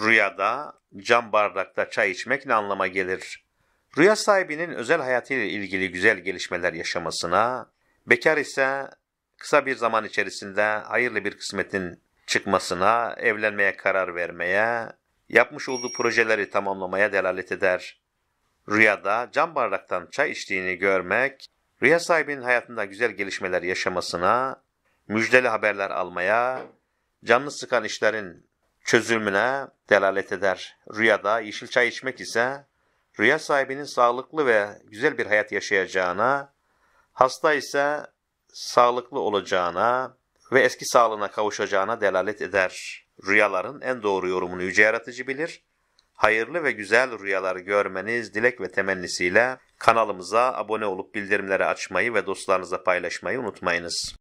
Rüyada cam bardakta çay içmek ne anlama gelir? Rüya sahibinin özel hayatıyla ilgili güzel gelişmeler yaşamasına, bekar ise kısa bir zaman içerisinde hayırlı bir kısmetin çıkmasına, evlenmeye karar vermeye, yapmış olduğu projeleri tamamlamaya delalet eder. Rüyada cam bardaktan çay içtiğini görmek, rüya sahibinin hayatında güzel gelişmeler yaşamasına, müjdeli haberler almaya, canlı sıkan işlerin çözülmüne delalet eder. Rüyada yeşil çay içmek ise rüya sahibinin sağlıklı ve güzel bir hayat yaşayacağına, hasta ise sağlıklı olacağına ve eski sağlığına kavuşacağına delalet eder. Rüyaların en doğru yorumunu yüce yaratıcı bilir. Hayırlı ve güzel rüyalar görmeniz dilek ve temennisiyle kanalımıza abone olup bildirimleri açmayı ve dostlarınıza paylaşmayı unutmayınız.